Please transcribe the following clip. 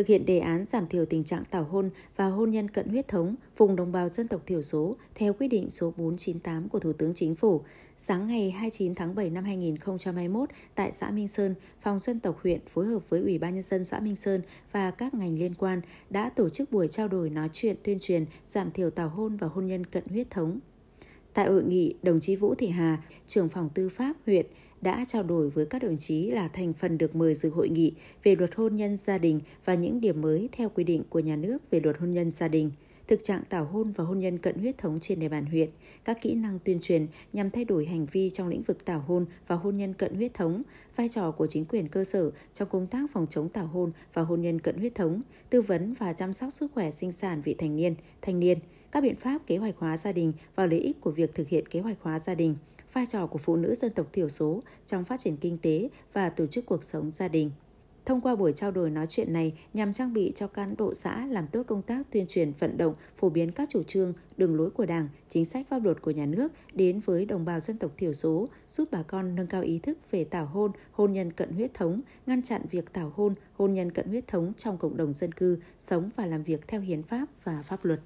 thực hiện đề án giảm thiểu tình trạng tảo hôn và hôn nhân cận huyết thống vùng đồng bào dân tộc thiểu số theo quyết định số 498 của Thủ tướng Chính phủ. Sáng ngày 29 tháng 7 năm 2021 tại xã Minh Sơn, Phòng dân tộc huyện phối hợp với Ủy ban nhân dân xã Minh Sơn và các ngành liên quan đã tổ chức buổi trao đổi nói chuyện tuyên truyền giảm thiểu tảo hôn và hôn nhân cận huyết thống. Tại hội nghị, đồng chí Vũ Thị Hà, trưởng phòng tư pháp huyện đã trao đổi với các đồng chí là thành phần được mời dự hội nghị về luật hôn nhân gia đình và những điểm mới theo quy định của nhà nước về luật hôn nhân gia đình thực trạng tảo hôn và hôn nhân cận huyết thống trên địa bàn huyện, các kỹ năng tuyên truyền nhằm thay đổi hành vi trong lĩnh vực tảo hôn và hôn nhân cận huyết thống, vai trò của chính quyền cơ sở trong công tác phòng chống tảo hôn và hôn nhân cận huyết thống, tư vấn và chăm sóc sức khỏe sinh sản vị thành niên, thanh niên, các biện pháp kế hoạch hóa gia đình và lợi ích của việc thực hiện kế hoạch hóa gia đình, vai trò của phụ nữ dân tộc thiểu số trong phát triển kinh tế và tổ chức cuộc sống gia đình. Thông qua buổi trao đổi nói chuyện này nhằm trang bị cho cán bộ xã làm tốt công tác tuyên truyền vận động, phổ biến các chủ trương, đường lối của Đảng, chính sách pháp luật của nhà nước đến với đồng bào dân tộc thiểu số, giúp bà con nâng cao ý thức về tảo hôn, hôn nhân cận huyết thống, ngăn chặn việc tảo hôn, hôn nhân cận huyết thống trong cộng đồng dân cư, sống và làm việc theo hiến pháp và pháp luật.